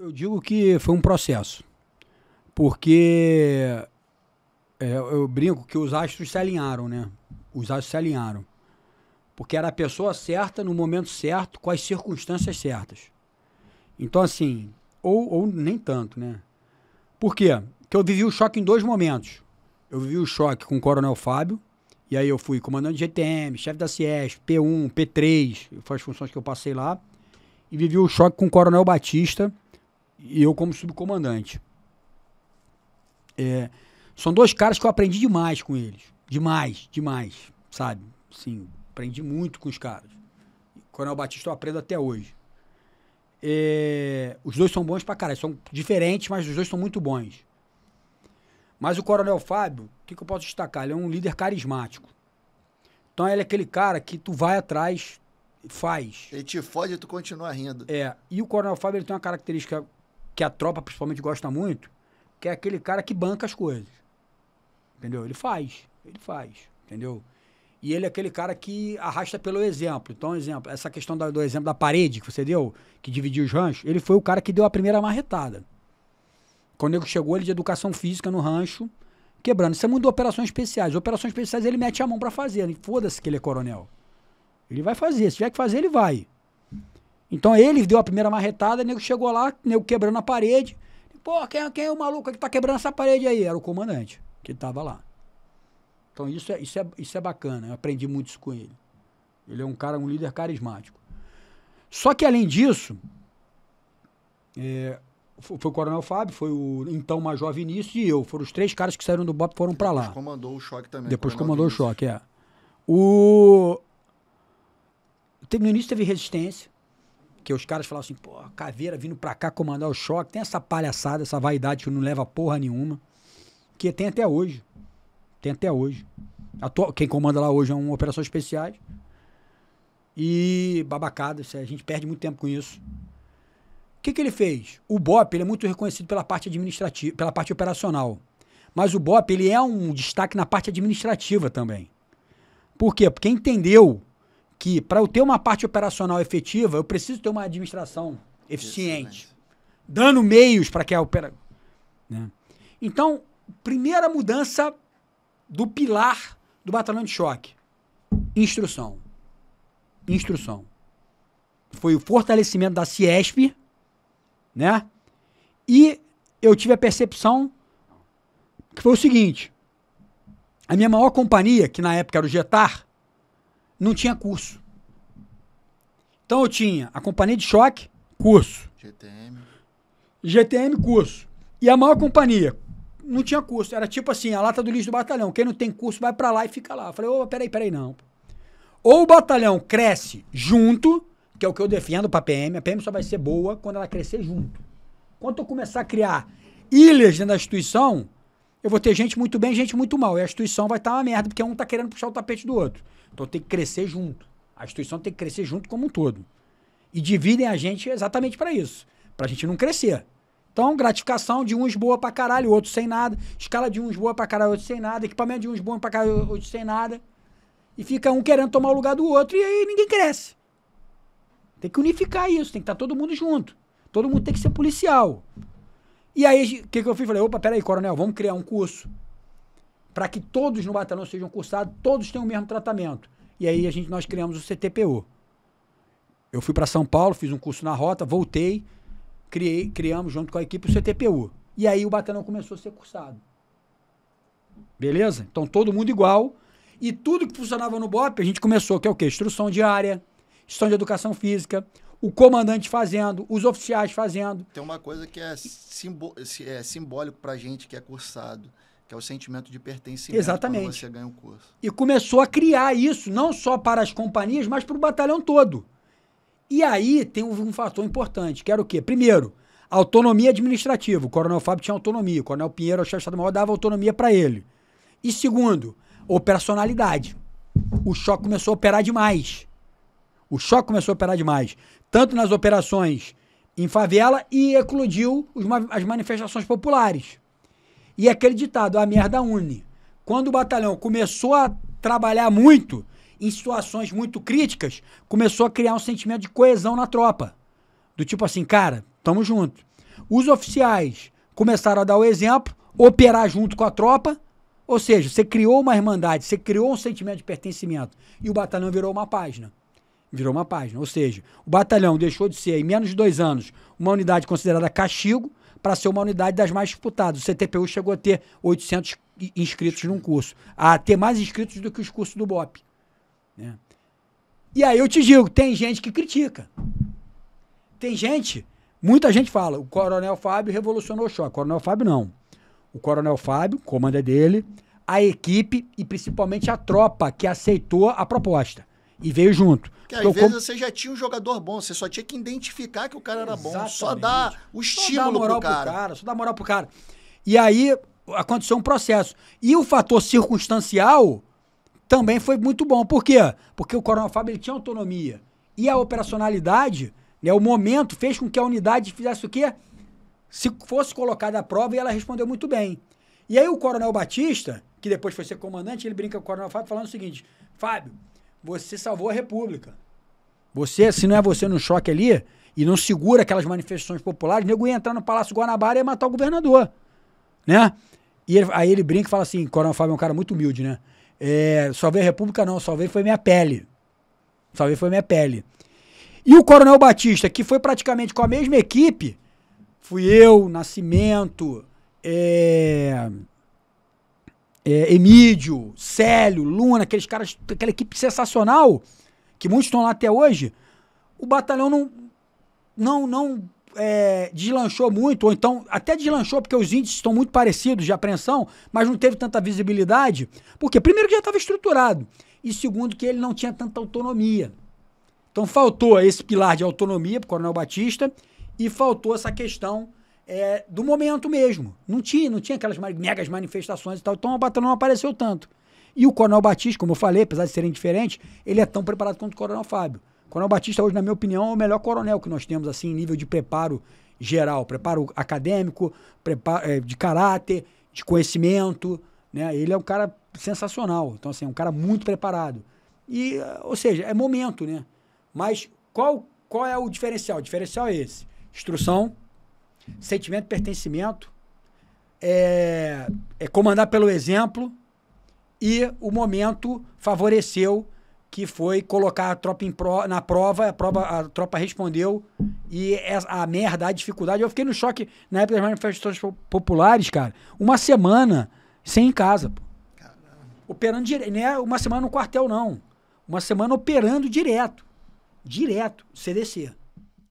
eu digo que foi um processo. Porque é, eu brinco que os astros se alinharam, né? Os astros se alinharam. Porque era a pessoa certa, no momento certo, com as circunstâncias certas. Então, assim, ou, ou nem tanto, né? Por quê? Porque eu vivi o choque em dois momentos. Eu vivi o choque com o Coronel Fábio, e aí eu fui comandante de GTM, chefe da CIES, P1, P3, foi as funções que eu passei lá. E vivi o choque com o Coronel Batista, e eu como subcomandante. É, são dois caras que eu aprendi demais com eles. Demais, demais, sabe? Sim, aprendi muito com os caras. Coronel Batista eu aprendo até hoje. É, os dois são bons pra caralho. São diferentes, mas os dois são muito bons. Mas o Coronel Fábio, o que, que eu posso destacar? Ele é um líder carismático. Então ele é aquele cara que tu vai atrás, e faz. Ele te fode e tu continua rindo. É. E o Coronel Fábio ele tem uma característica que a tropa principalmente gosta muito, que é aquele cara que banca as coisas. Entendeu? Ele faz, ele faz, entendeu? E ele é aquele cara que arrasta pelo exemplo. Então, exemplo, essa questão do, do exemplo da parede que você deu, que dividiu os ranchos, ele foi o cara que deu a primeira marretada. Quando ele chegou, ele de educação física no rancho, quebrando. Isso é muito operações especiais. Operações especiais ele mete a mão para fazer. Foda-se que ele é coronel. Ele vai fazer. Se tiver que fazer, ele vai. Então ele deu a primeira marretada, o nego chegou lá, o nego quebrando a parede. Pô, quem, é, quem é o maluco que tá quebrando essa parede aí? Era o comandante que tava lá. Então isso é, isso é, isso é bacana, eu aprendi muito isso com ele. Ele é um cara, um líder carismático. Só que além disso, é, foi, o Coronel Fábio, foi o então Major Vinícius e eu. Foram os três caras que saíram do BOP e foram para lá. Depois comandou o choque também. Depois Coronel comandou Vinícius. o choque, é. O... No início teve resistência que os caras falavam assim, pô, caveira vindo pra cá comandar o choque, tem essa palhaçada, essa vaidade que não leva porra nenhuma, que tem até hoje. Tem até hoje. Tua, quem comanda lá hoje é um Operações Especiais. E babacada, a gente perde muito tempo com isso. O que, que ele fez? O BOP ele é muito reconhecido pela parte administrativa, pela parte operacional. Mas o BOP ele é um destaque na parte administrativa também. Por quê? Porque entendeu que para eu ter uma parte operacional efetiva, eu preciso ter uma administração eficiente, dando meios para que a operação Né? Então, primeira mudança do pilar do batalhão de choque: instrução. Instrução. Foi o fortalecimento da CIESP, né? E eu tive a percepção que foi o seguinte: a minha maior companhia, que na época era o Getar, não tinha curso. Então eu tinha a companhia de choque, curso. GTM. GTM, curso. E a maior companhia, não tinha curso. Era tipo assim, a lata do lixo do batalhão. Quem não tem curso vai para lá e fica lá. Eu falei, ô, oh, peraí, peraí, não. Ou o batalhão cresce junto, que é o que eu defendo pra PM. A PM só vai ser boa quando ela crescer junto. Quando eu começar a criar ilhas dentro da instituição, eu vou ter gente muito bem gente muito mal. E a instituição vai estar tá uma merda, porque um tá querendo puxar o tapete do outro. Então tem que crescer junto. A instituição tem que crescer junto como um todo. E dividem a gente exatamente para isso, para a gente não crescer. Então, gratificação de uns boa pra caralho, outros sem nada. Escala de uns boa pra caralho, outros sem nada. Equipamento de uns bom pra caralho, outros sem nada. E fica um querendo tomar o lugar do outro e aí ninguém cresce. Tem que unificar isso, tem que estar tá todo mundo junto. Todo mundo tem que ser policial. E aí, o que, que eu fiz? Falei, opa, peraí, coronel, vamos criar um curso para que todos no batalhão sejam cursados, todos tenham o mesmo tratamento. E aí a gente, nós criamos o CTPO. Eu fui para São Paulo, fiz um curso na Rota, voltei, criei, criamos junto com a equipe o CTPU. E aí o batalhão começou a ser cursado. Beleza? Então todo mundo igual. E tudo que funcionava no BOP, a gente começou, que é o quê? Instrução diária, instrução de educação física, o comandante fazendo, os oficiais fazendo. Tem uma coisa que é, simbó é simbólico a gente que é cursado que é o sentimento de pertencimento Exatamente. quando você ganha o um curso. E começou a criar isso, não só para as companhias, mas para o batalhão todo. E aí tem um, um fator importante, que era o quê? Primeiro, autonomia administrativa. O Coronel Fábio tinha autonomia. O Coronel Pinheiro, o chefe de Estado-Maior, dava autonomia para ele. E segundo, operacionalidade. O choque começou a operar demais. O choque começou a operar demais. Tanto nas operações em favela e eclodiu as manifestações populares. E aquele ditado, a merda une. Quando o batalhão começou a trabalhar muito, em situações muito críticas, começou a criar um sentimento de coesão na tropa. Do tipo assim, cara, tamo junto. Os oficiais começaram a dar o exemplo, operar junto com a tropa, ou seja, você criou uma irmandade, você criou um sentimento de pertencimento. E o batalhão virou uma página. Virou uma página. Ou seja, o batalhão deixou de ser, em menos de dois anos, uma unidade considerada castigo para ser uma unidade das mais disputadas. O CTPU chegou a ter 800 inscritos num curso, a ter mais inscritos do que os cursos do BOP. Né? E aí eu te digo, tem gente que critica. Tem gente, muita gente fala, o Coronel Fábio revolucionou o choque. Coronel Fábio não. O Coronel Fábio, comanda é dele, a equipe e principalmente a tropa que aceitou a proposta e veio junto. Que às então, vezes como... você já tinha um jogador bom, você só tinha que identificar que o cara era Exatamente. bom. Só dar o estímulo só pro, cara. pro cara. Só dar moral pro cara. E aí aconteceu um processo. E o fator circunstancial também foi muito bom. Por quê? Porque o Coronel Fábio ele tinha autonomia. E a operacionalidade, né, o momento, fez com que a unidade fizesse o quê? Se fosse colocada a prova e ela respondeu muito bem. E aí o Coronel Batista, que depois foi ser comandante, ele brinca com o Coronel Fábio falando o seguinte: Fábio, você salvou a República. Você, se não é você no choque ali, e não segura aquelas manifestações populares, o nego ia entrar no Palácio Guanabara e ia matar o governador. Né? E ele, aí ele brinca e fala assim: Coronel Fábio é um cara muito humilde, né? É, salvei a República, não, salvei foi minha pele. Salvei foi minha pele. E o Coronel Batista, que foi praticamente com a mesma equipe, fui eu, Nascimento, é, é, Emídio, Célio, Luna, aqueles caras, aquela equipe sensacional, que muitos estão lá até hoje, o batalhão não, não, não é, deslanchou muito, ou então até deslanchou porque os índices estão muito parecidos de apreensão, mas não teve tanta visibilidade. Porque, primeiro, que já estava estruturado, e segundo, que ele não tinha tanta autonomia. Então, faltou esse pilar de autonomia para o Coronel Batista e faltou essa questão é, do momento mesmo. Não tinha, não tinha aquelas megas manifestações e tal. Então o batalhão não apareceu tanto. E o Coronel Batista, como eu falei, apesar de serem diferentes, ele é tão preparado quanto o Coronel Fábio. O Coronel Batista, hoje, na minha opinião, é o melhor coronel que nós temos, assim, em nível de preparo geral, preparo acadêmico, preparo, é, de caráter, de conhecimento, né? Ele é um cara sensacional, então assim, é um cara muito preparado. E, ah, ou seja, é momento, né? Mas qual qual é o diferencial? O diferencial é esse: instrução, sentimento de pertencimento, é, é comandar pelo exemplo e o momento favoreceu que foi colocar a tropa pro, na prova, a, prova, a tropa respondeu e a, merda, a dificuldade. Eu fiquei no choque na época das manifestações populares, cara. Uma semana sem em casa, Operando direto, não é uma semana no quartel, não. Uma semana operando direto. Direto, CDC.